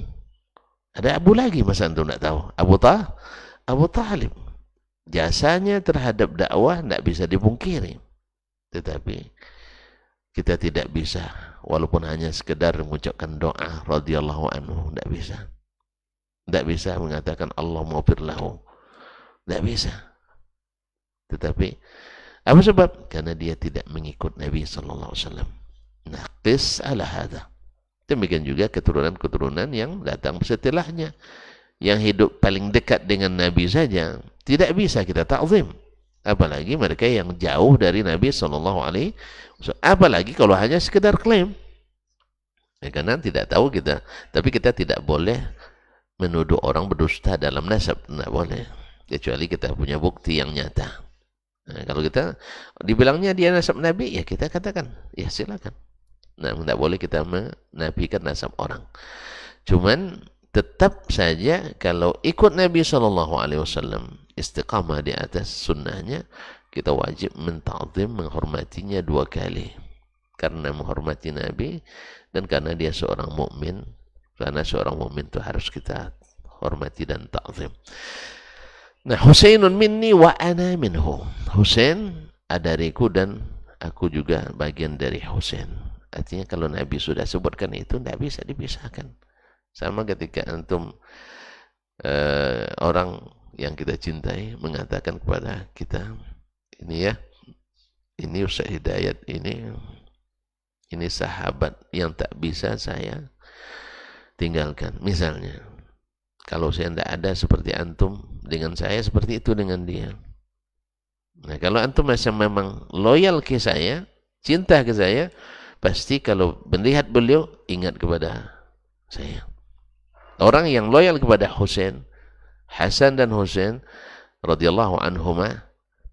ada Abu lagi mas antum nak tahu. Abu Ta Abu Talib. Jasanya terhadap dakwah tidak bisa dipungkiri. Tetapi kita tidak bisa walaupun hanya sekedar mengucapkan doa radhiyallahu anhu tidak bisa tidak bisa mengatakan Allah maupir lahu tidak bisa tetapi apa sebab karena dia tidak mengikut Nabi saw alaihi wasallam naqis ala hada demikian juga keturunan-keturunan yang datang setelahnya yang hidup paling dekat dengan Nabi saja tidak bisa kita takzim apalagi mereka yang jauh dari Nabi Shallallahu Alaihi Wasallam apalagi kalau hanya sekedar klaim ya karena tidak tahu kita tapi kita tidak boleh menuduh orang berdusta dalam nasab tidak boleh kecuali kita punya bukti yang nyata nah, kalau kita dibilangnya dia nasab Nabi ya kita katakan ya silakan nah tidak boleh kita menafikan nasab orang cuman tetap saja kalau ikut Nabi Shallallahu Alaihi Wasallam istiqamah di atas sunnahnya, kita wajib mentazim menghormatinya dua kali. Karena menghormati Nabi dan karena dia seorang mukmin, karena seorang mukmin itu harus kita hormati dan ta'zim. Nah, Husainun minni wa ana minhu. Husain dariku dan aku juga bagian dari Husain. Artinya kalau Nabi sudah sebutkan itu tidak bisa dipisahkan. Sama ketika antum uh, orang yang kita cintai mengatakan kepada kita ini ya ini Ustaz Hidayat ini ini sahabat yang tak bisa saya tinggalkan misalnya kalau saya tidak ada seperti antum dengan saya seperti itu dengan dia nah kalau antum masih memang loyal ke saya cinta ke saya pasti kalau melihat beliau ingat kepada saya orang yang loyal kepada Hussein Hasan dan Husain radhiyallahu anhuma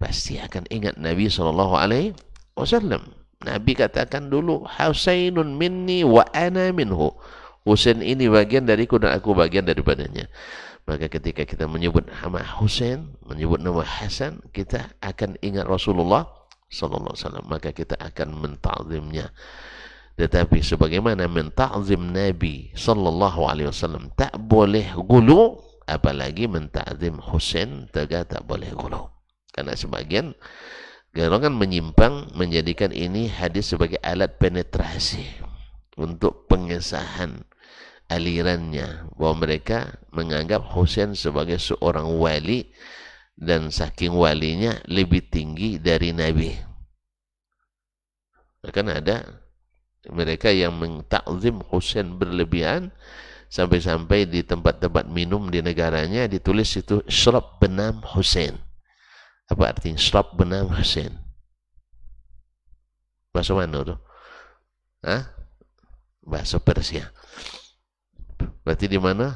pasti akan ingat Nabi sallallahu alaihi wasallam. Nabi katakan dulu Husainun minni wa ana minhu. Husain ini bagian dariku dan aku bagian dari Maka ketika kita menyebut nama Husain, menyebut nama Hasan, kita akan ingat Rasulullah sallallahu alaihi wasallam. Maka kita akan mentazimnya. Tetapi sebagaimana mentazim Nabi sallallahu alaihi wasallam tak boleh gulu apalagi mentakzim Husain tega tak boleh gulu karena sebagian golongan menyimpang menjadikan ini hadis sebagai alat penetrasi untuk pengesahan alirannya bahwa mereka menganggap Husain sebagai seorang wali dan saking walinya lebih tinggi dari Nabi. Bahkan ada mereka yang mentakzim Husain berlebihan sampai-sampai di tempat-tempat minum di negaranya ditulis itu Shrab Benam Hussein apa artinya Shrab Benam Hussein bahasa mana tuh Hah? bahasa Persia berarti di mana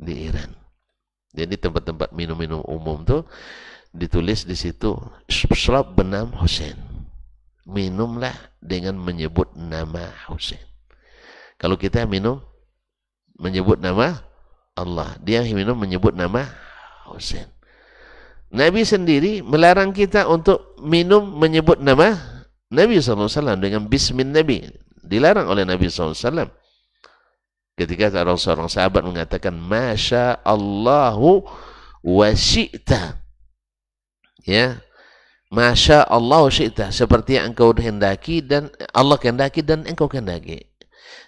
di Iran jadi tempat-tempat minum-minum umum tuh ditulis di situ Shrab Benam Hussein minumlah dengan menyebut nama Hussein Kalau kita minum menyebut nama Allah. Dia minum menyebut nama Husain. Nabi sendiri melarang kita untuk minum menyebut nama Nabi SAW dengan bismin Nabi. Dilarang oleh Nabi SAW. Ketika seorang sahabat mengatakan Masya Allahu syi'ta. Ya. Masya Allah syi'ta. Seperti yang engkau hendaki dan Allah kehendaki dan engkau kehendaki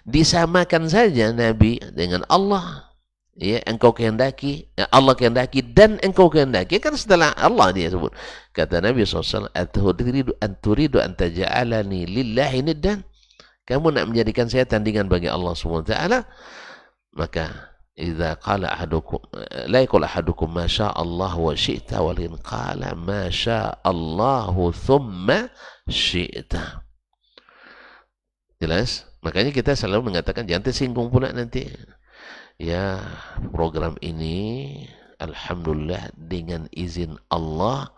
disamakan saja Nabi dengan Allah ya engkau kehendaki eh, Allah kehendaki dan engkau kehendaki kan setelah Allah dia sebut kata Nabi SAW dan anturidu lillahi kamu nak menjadikan saya tandingan bagi Allah SWT maka idza kala ahadukum eh, la yaqul ahadukum ma Allah wa syi'ta wal in qala ma syaa Allah thumma syi'ta jelas Makanya kita selalu mengatakan jangan tersinggung pula nanti. Ya, program ini alhamdulillah dengan izin Allah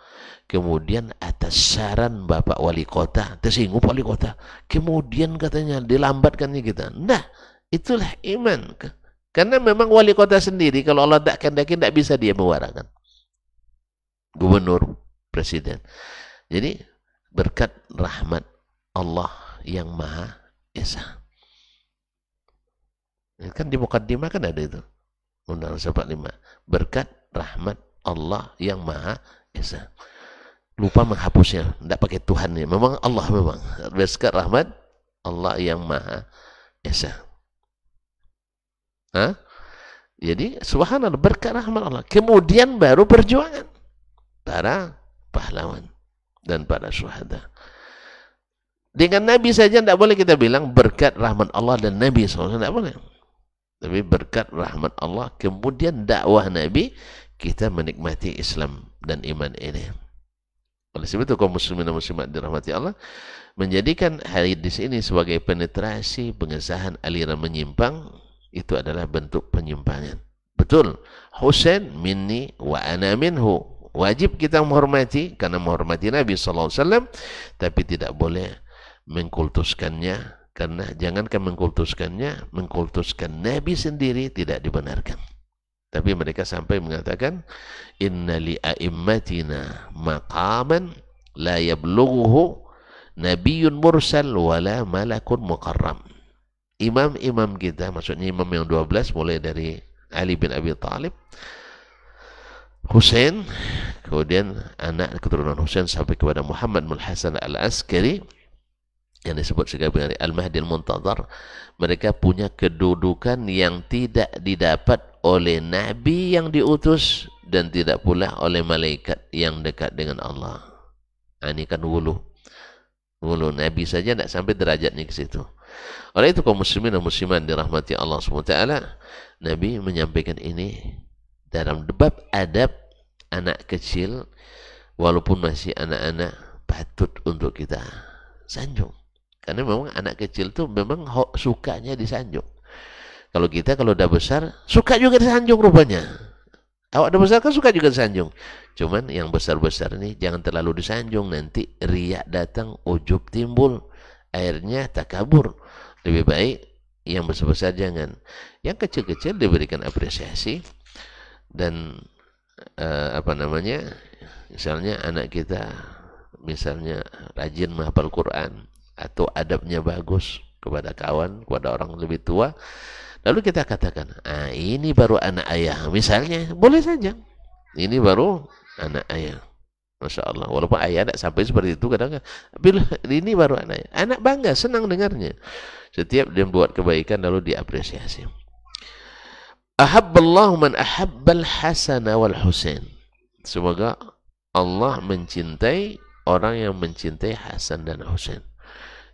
kemudian atas saran Bapak Wali Kota tersinggung Wali Kota kemudian katanya dilambatkannya kita nah itulah iman karena memang Wali Kota sendiri kalau Allah tak kendaki tidak bisa dia mewarakan gubernur presiden jadi berkat rahmat Allah yang maha esa Ya kan di mukaddimah kan ada itu. Undang lima Berkat rahmat Allah yang Maha Esa. Lupa menghapusnya, tidak pakai Tuhan ya. Memang Allah memang. Berkat rahmat Allah yang Maha Esa. Hah? Jadi subhanallah berkat rahmat Allah. Kemudian baru perjuangan para pahlawan dan para syuhada. Dengan Nabi saja tidak boleh kita bilang berkat rahmat Allah dan Nabi SAW. Tidak boleh. Tapi berkat rahmat Allah kemudian dakwah Nabi kita menikmati Islam dan iman ini. Oleh sebab itu kaum muslimin dan muslimat dirahmati Allah menjadikan hadis ini sebagai penetrasi pengesahan aliran menyimpang itu adalah bentuk penyimpangan. Betul. Husain minni wa ana minhu. Wajib kita menghormati karena menghormati Nabi sallallahu alaihi wasallam tapi tidak boleh mengkultuskannya karena jangankan mengkultuskannya, mengkultuskan Nabi sendiri tidak dibenarkan. Tapi mereka sampai mengatakan, Inna li a'immatina maqaman la yablughu nabiyun mursal wala malakun muqarram. Imam-imam kita, maksudnya imam yang 12 mulai dari Ali bin Abi Thalib, Hussein, kemudian anak keturunan Hussein sampai kepada Muhammad mulhasan al-Askari, yang disebut sebagai Al-Mahdi Al-Muntazar mereka punya kedudukan yang tidak didapat oleh nabi yang diutus dan tidak pula oleh malaikat yang dekat dengan Allah. Ah, ini kan wulu. Wulu nabi saja tidak sampai derajatnya ke situ. Oleh itu kaum muslimin dan musliman dirahmati Allah SWT Nabi menyampaikan ini dalam debab adab anak kecil walaupun masih anak-anak patut untuk kita sanjung. Karena memang anak kecil tuh memang sukanya disanjung. Kalau kita kalau udah besar, suka juga disanjung rupanya. Awak udah besar kan suka juga disanjung. Cuman yang besar-besar nih jangan terlalu disanjung. Nanti riak datang, ujub timbul. airnya tak kabur Lebih baik yang besar-besar jangan. Yang kecil-kecil diberikan apresiasi. Dan eh, apa namanya, misalnya anak kita misalnya rajin menghafal Quran atau adabnya bagus kepada kawan, kepada orang lebih tua. Lalu kita katakan, ah ini baru anak ayah. Misalnya, boleh saja. Ini baru anak ayah. Masya Allah. Walaupun ayah tidak sampai seperti itu kadang-kadang. Ini baru anak ayah. Anak bangga, senang dengarnya. Setiap dia membuat kebaikan lalu diapresiasi. Ahabballahu man ahabbal hasana wal husain. Semoga Allah mencintai orang yang mencintai Hasan dan Husain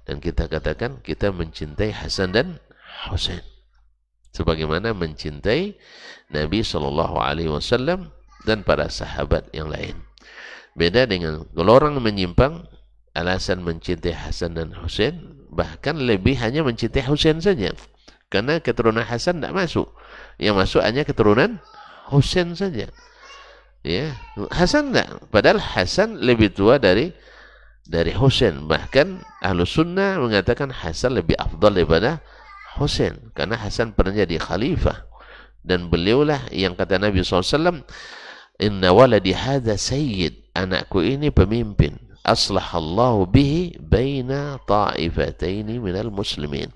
dan kita katakan kita mencintai Hasan dan Husain sebagaimana mencintai Nabi Shallallahu Alaihi Wasallam dan para sahabat yang lain. Beda dengan kalau menyimpang, alasan mencintai Hasan dan Husain bahkan lebih hanya mencintai Husain saja, karena keturunan Hasan tidak masuk, yang masuk hanya keturunan Husain saja. Ya, Hasan tidak. Padahal Hasan lebih tua dari dari Husain bahkan ahlu sunnah mengatakan Hasan lebih afdal daripada Husain karena Hasan pernah jadi khalifah dan beliaulah yang kata Nabi SAW inna waladi hadha sayyid anakku ini pemimpin Aslah Allah bihi baina ta'ifataini minal muslimin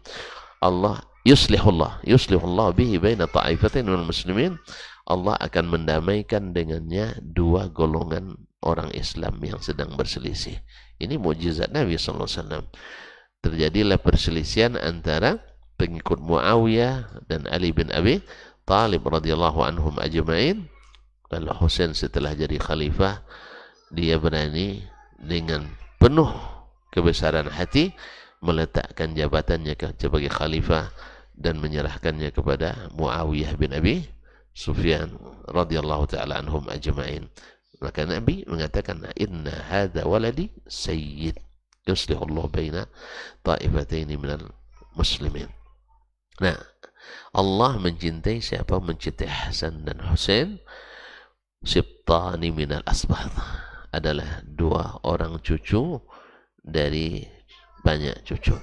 Allah yuslihullah yuslihullah bihi baina ta'ifataini minal muslimin Allah akan mendamaikan dengannya dua golongan orang Islam yang sedang berselisih ini mukjizat Nabi SAW. Terjadilah perselisihan antara pengikut Muawiyah dan Ali bin Abi Talib radhiyallahu anhum ajma'in. Lalu Husain setelah jadi khalifah, dia berani dengan penuh kebesaran hati meletakkan jabatannya sebagai khalifah dan menyerahkannya kepada Muawiyah bin Abi Sufyan radhiyallahu taala anhum ajma'in. Maka Nabi mengatakan, Inna hadha waladi sayyid. Yuslihullah baina ta'ifataini minal muslimin. Nah, Allah mencintai siapa? Mencintai Hasan dan Hussein. Sibtani minal asbah. Adalah dua orang cucu dari banyak cucu.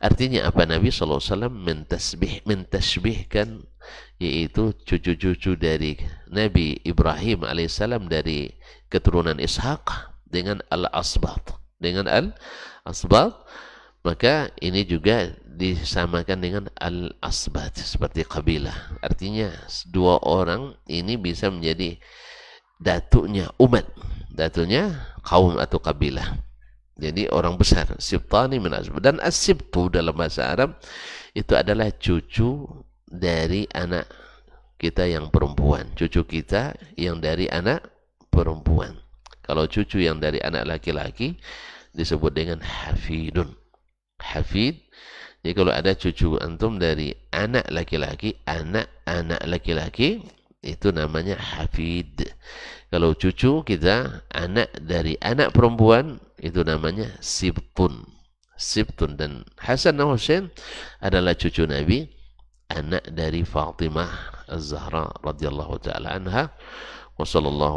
Artinya apa Nabi SAW mentasbih, mentasbihkan yaitu cucu-cucu dari Nabi Ibrahim alaihissalam dari keturunan Ishak dengan Al-Asbat. Dengan Al-Asbat maka ini juga disamakan dengan Al-Asbat seperti kabilah. Artinya dua orang ini bisa menjadi datunya umat, datunya kaum atau kabilah. Jadi orang besar, Sibtani min Asbab. Dan Asibtu dalam bahasa Arab itu adalah cucu dari anak kita yang perempuan. Cucu kita yang dari anak perempuan. Kalau cucu yang dari anak laki-laki disebut dengan hafidun. Hafid. Jadi kalau ada cucu antum dari anak laki-laki, anak-anak laki-laki, itu namanya hafid kalau cucu kita anak dari anak perempuan itu namanya sibtun sibtun dan Hasan dan Hussein adalah cucu Nabi anak dari Fatimah Az-Zahra radhiyallahu taala anha wa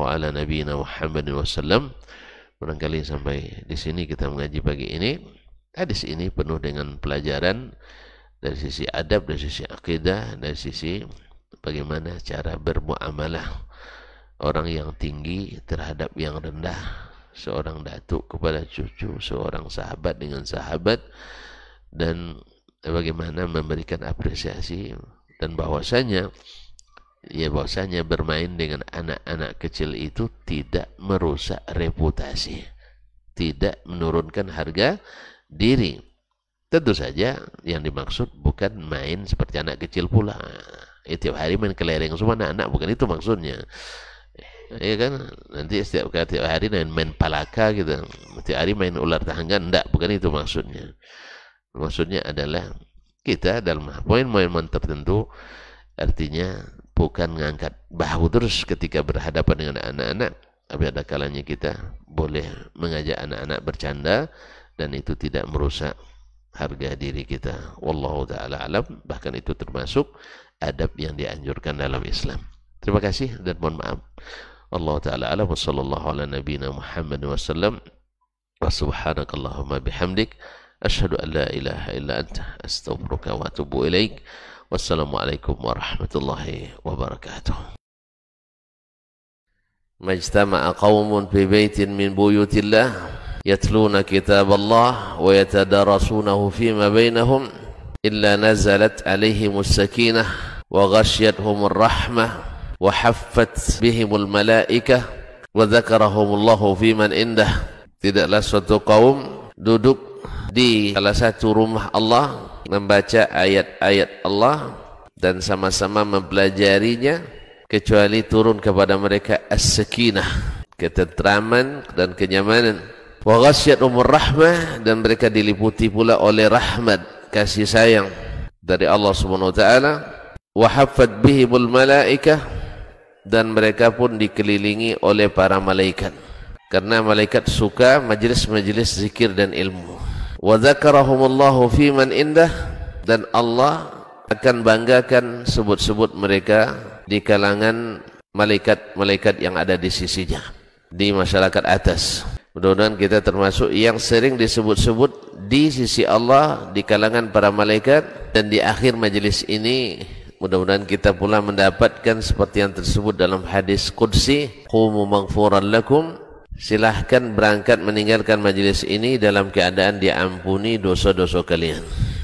ala nabiyyina Muhammadin wasallam barangkali sampai di sini kita mengaji pagi ini hadis ini penuh dengan pelajaran dari sisi adab dari sisi akidah dari sisi bagaimana cara bermuamalah orang yang tinggi terhadap yang rendah, seorang datuk kepada cucu, seorang sahabat dengan sahabat, dan bagaimana memberikan apresiasi dan bahwasanya ya bahwasanya bermain dengan anak-anak kecil itu tidak merusak reputasi, tidak menurunkan harga diri. Tentu saja yang dimaksud bukan main seperti anak kecil pula ya, tiap hari main kelereng semua anak-anak bukan itu maksudnya ya kan nanti setiap tiap hari main, main palaka gitu tiap hari main ular tangga enggak bukan itu maksudnya maksudnya adalah kita dalam poin-poin tertentu artinya bukan mengangkat bahu terus ketika berhadapan dengan anak-anak tapi ada kalanya kita boleh mengajak anak-anak bercanda dan itu tidak merusak harga diri kita wallahu taala alam bahkan itu termasuk adab yang dianjurkan dalam Islam. Terima kasih dan mohon maaf. Allah taala alam sallallahu ala nabiyina Muhammad wa sallam. Wa subhanakallahumma bihamdik asyhadu an la ilaha illa anta astaghfiruka wa atubu ilaik. Wassalamualaikum warahmatullahi wabarakatuh. مجتمع قوم في بيت من بيوت الله يتلون كتاب الله ويتدارسونه فيما بينهم إلا نزلت عليهم السكينة وغشيتهم الرحمة وحفت بهم الملائكة وذكرهم الله في من عنده tidaklah suatu kaum duduk di salah satu rumah Allah membaca ayat-ayat Allah dan sama-sama mempelajarinya kecuali turun kepada mereka as-sakinah ketentraman dan kenyamanan wa ghasyat umur rahmah dan mereka diliputi pula oleh rahmat kasih sayang dari Allah Subhanahu wa taala wa haffat bihi bul malaika dan mereka pun dikelilingi oleh para malaikat karena malaikat suka majlis-majlis zikir dan ilmu wa dzakarahumullahu fi man indah dan Allah akan banggakan sebut-sebut mereka di kalangan malaikat-malaikat yang ada di sisinya di masyarakat atas Mudah-mudahan kita termasuk yang sering disebut-sebut di sisi Allah, di kalangan para malaikat, dan di akhir majlis ini, mudah-mudahan kita pula mendapatkan seperti yang tersebut dalam hadis Qudsi, Qumu mangfuran lakum, Silakan berangkat meninggalkan majlis ini dalam keadaan diampuni dosa-dosa kalian.